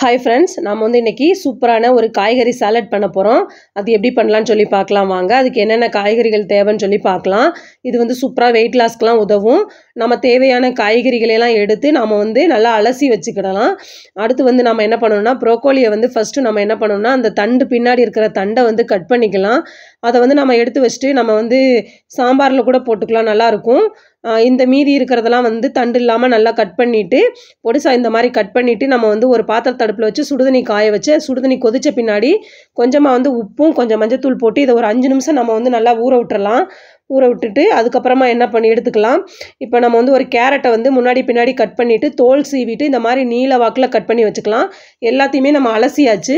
hi friends நம்ம வந்து இன்றைக்கி சூப்பரான ஒரு காய்கறி சாலட் பண்ண போகிறோம் அது எப்படி பண்ணலான்னு சொல்லி பார்க்கலாம் வாங்க அதுக்கு என்னென்ன காய்கறிகள் தேவைன்னு சொல்லி பார்க்கலாம் இது வந்து சூப்பராக வெயிட் லாஸ்க்கெலாம் உதவும் நம்ம தேவையான காய்கறிகளையெல்லாம் எடுத்து நம்ம வந்து நல்லா அலசி வச்சுக்கிடலாம் அடுத்து வந்து நம்ம என்ன பண்ணணும்னா ப்ரோக்கோலியை வந்து ஃபஸ்ட்டு நம்ம என்ன பண்ணணும்னா அந்த தண்டு பின்னாடி இருக்கிற தண்டை வந்து கட் பண்ணிக்கலாம் அதை வந்து நம்ம எடுத்து வச்சுட்டு நம்ம வந்து சாம்பாரில் கூட போட்டுக்கலாம் நல்லாயிருக்கும் இந்த மீதி இருக்கிறதெல்லாம் வந்து தண்டு இல்லாமல் நல்லா கட் பண்ணிவிட்டு பொடிசா இந்த மாதிரி கட் பண்ணிவிட்டு நம்ம வந்து ஒரு பாத்திர தடுப்பில் வச்சு சுடுதண்ணி காய வச்சு சுடுதண்ணி கொதித்த பின்னாடி கொஞ்சமாக வந்து உப்பும் கொஞ்சம் மஞ்சத்தூள் போட்டு இதை ஒரு அஞ்சு நிமிஷம் நம்ம வந்து நல்லா ஊற விட்டுறலாம் ஊற விட்டுட்டு அதுக்கப்புறமா என்ன பண்ணி எடுத்துக்கலாம் இப்போ நம்ம வந்து ஒரு கேரட்டை வந்து முன்னாடி பின்னாடி கட் பண்ணிவிட்டு தோல் சீவிட்டு இந்த மாதிரி நீல வாக்கில் கட் பண்ணி வச்சுக்கலாம் எல்லாத்தையுமே நம்ம அலசியாச்சு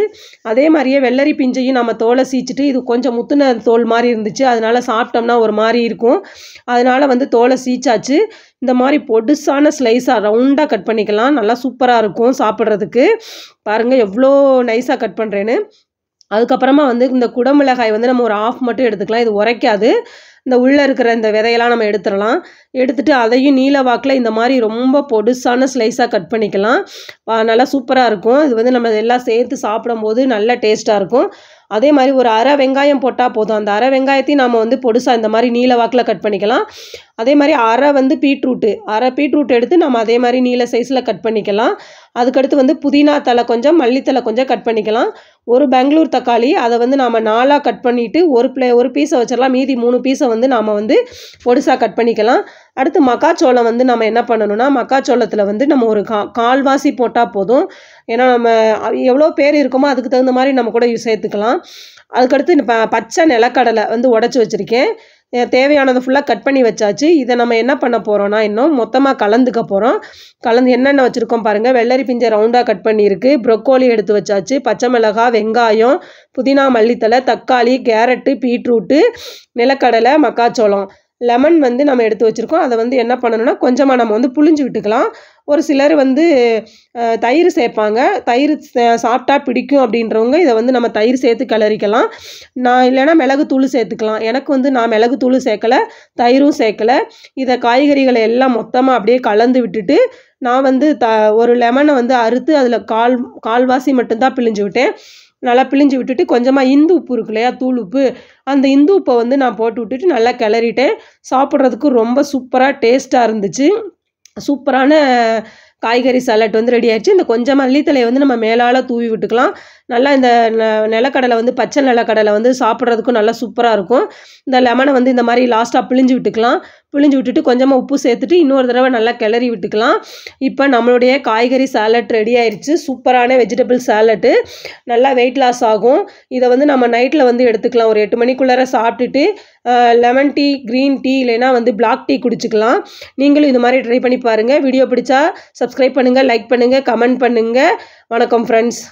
அதே மாதிரியே வெள்ளரி பிஞ்சையும் நம்ம தோலை சீச்சிட்டு இது கொஞ்சம் முத்துன தோல் மாதிரி இருந்துச்சு அதனால் சாப்பிட்டோம்னா ஒரு மாதிரி இருக்கும் அதனால் வந்து தோலை சீச்சாச்சு இந்த மாதிரி பொடுசான ஸ்லைஸாக ரவுண்டாக கட் பண்ணிக்கலாம் நல்லா சூப்பராக இருக்கும் சாப்பிட்றதுக்கு பாருங்கள் எவ்வளோ நைஸாக கட் பண்ணுறேன்னு அதுக்கப்புறமா வந்து இந்த குடமிளகாய் வந்து நம்ம ஒரு ஆஃப் மட்டும் எடுத்துக்கலாம் இது உரைக்காது இந்த உள்ளே இருக்கிற இந்த விதையெல்லாம் நம்ம எடுத்துடலாம் எடுத்துட்டு அதையும் நீல வாக்கில் இந்த மாதிரி ரொம்ப பொடுசான ஸ்லைஸாக கட் பண்ணிக்கலாம் நல்லா சூப்பராக இருக்கும் இது வந்து நம்ம எல்லாம் சேர்த்து சாப்பிடும்போது நல்ல டேஸ்ட்டாக இருக்கும் அதே மாதிரி ஒரு அரை வெங்காயம் போட்டால் போதும் அந்த அரை வெங்காயத்தையும் நம்ம வந்து பொடுசாக இந்த மாதிரி நீல வாக்கில் கட் பண்ணிக்கலாம் அதே மாதிரி அரை வந்து பீட்ரூட்டு அரை பீட்ரூட் எடுத்து நம்ம அதே மாதிரி நீல சைஸில் கட் பண்ணிக்கலாம் அதுக்கடுத்து வந்து புதினா தலை கொஞ்சம் மல்லித்தலை கொஞ்சம் கட் பண்ணிக்கலாம் ஒரு பெங்களூர் தக்காளி அதை வந்து நாம் நாலாக கட் பண்ணிவிட்டு ஒரு பிளே ஒரு பீஸை வச்சிடலாம் மீதி மூணு பீஸை வந்து நாம் வந்து பொடிசாக கட் பண்ணிக்கலாம் அடுத்து மக்காச்சோளம் வந்து நம்ம என்ன பண்ணணும்னா மக்காச்சோளத்தில் வந்து நம்ம ஒரு கா கால்வாசி போட்டால் போதும் ஏன்னா நம்ம எவ்வளோ பேர் இருக்கோமோ அதுக்கு தகுந்த மாதிரி நம்ம கூட யூஸ் சேர்த்துக்கலாம் அதுக்கடுத்து பச்சை நிலக்கடலை வந்து உடச்சி வச்சுருக்கேன் தேவையானதை ஃபுல்லாக கட் பண்ணி வச்சாச்சு இதை நம்ம என்ன பண்ண போகிறோம்னா இன்னும் மொத்தமாக கலந்துக்க போகிறோம் கலந்து என்னென்ன வச்சுருக்கோம் பாருங்கள் வெள்ளரி பிஞ்சை ரவுண்டாக கட் பண்ணியிருக்கு ப்ரொக்கோலி எடுத்து வச்சாச்சு பச்சை மிளகா வெங்காயம் புதினா மல்லித்தலை தக்காளி கேரட்டு பீட்ரூட்டு நிலக்கடலை மக்காச்சோளம் லெமன் வந்து நம்ம எடுத்து வச்சுருக்கோம் அதை வந்து என்ன பண்ணணும்னா கொஞ்சமாக நம்ம வந்து புளிஞ்சு விட்டுக்கலாம் ஒரு சிலர் வந்து தயிர் சேர்ப்பாங்க தயிர் சாப்பிட்டா பிடிக்கும் அப்படின்றவங்க இதை வந்து நம்ம தயிர் சேர்த்து கிளறிக்கலாம் நான் இல்லைனா மிளகு தூள் சேர்த்துக்கலாம் எனக்கு வந்து நான் மிளகு தூள் சேர்க்கலை தயிரும் சேர்க்கலை இதை காய்கறிகளை எல்லாம் மொத்தமாக அப்படியே கலந்து விட்டுட்டு நான் வந்து த ஒரு லெமனை வந்து அறுத்து அதில் கால் கால்வாசி மட்டும்தான் பிழிஞ்சு விட்டேன் நல்லா பிழிஞ்சு விட்டுட்டு கொஞ்சமாக இந்து உப்பு இருக்கு இல்லையா தூள் உப்பு அந்த இந்து உப்பை வந்து நான் போட்டு விட்டுட்டு நல்லா கிளறிட்டேன் சாப்பிட்றதுக்கு ரொம்ப சூப்பராக டேஸ்ட்டாக இருந்துச்சு சூப்பரான காய்கறி சாலட் வந்து ரெடி ஆயிடுச்சு இந்த கொஞ்சமாக மல்லித்தலையை வந்து நம்ம மேலால் தூவி விட்டுக்கலாம் நல்லா இந்த நிலக்கடலை வந்து பச்சை நிலக்கடலை வந்து சாப்பிட்றதுக்கும் நல்லா சூப்பராக இருக்கும் இந்த லெமனை வந்து இந்த மாதிரி லாஸ்ட்டாக பிழிஞ்சு விட்டுக்கலாம் புழிஞ்சு விட்டுட்டு கொஞ்சமாக உப்பு சேர்த்துட்டு இன்னொரு தடவை நல்லா கிளறி விட்டுக்கலாம் இப்போ நம்மளுடைய காய்கறி சாலட் ரெடி ஆயிடுச்சு சூப்பரான வெஜிடபிள் சாலட்டு நல்லா வெயிட் லாஸ் ஆகும் இதை வந்து நம்ம நைட்டில் வந்து எடுத்துக்கலாம் ஒரு எட்டு மணிக்குள்ளார சாப்பிட்டுட்டு லெமன் டீ க்ரீன் டீ இல்லைனா வந்து பிளாக் டீ குடிச்சிக்கலாம் நீங்களும் இது மாதிரி ட்ரை பண்ணி பாருங்கள் வீடியோ பிடிச்சா சப்ஸ்கிரைப் பண்ணுங்கள் லைக் பண்ணுங்கள் கமெண்ட் பண்ணுங்கள் வணக்கம் ஃப்ரெண்ட்ஸ்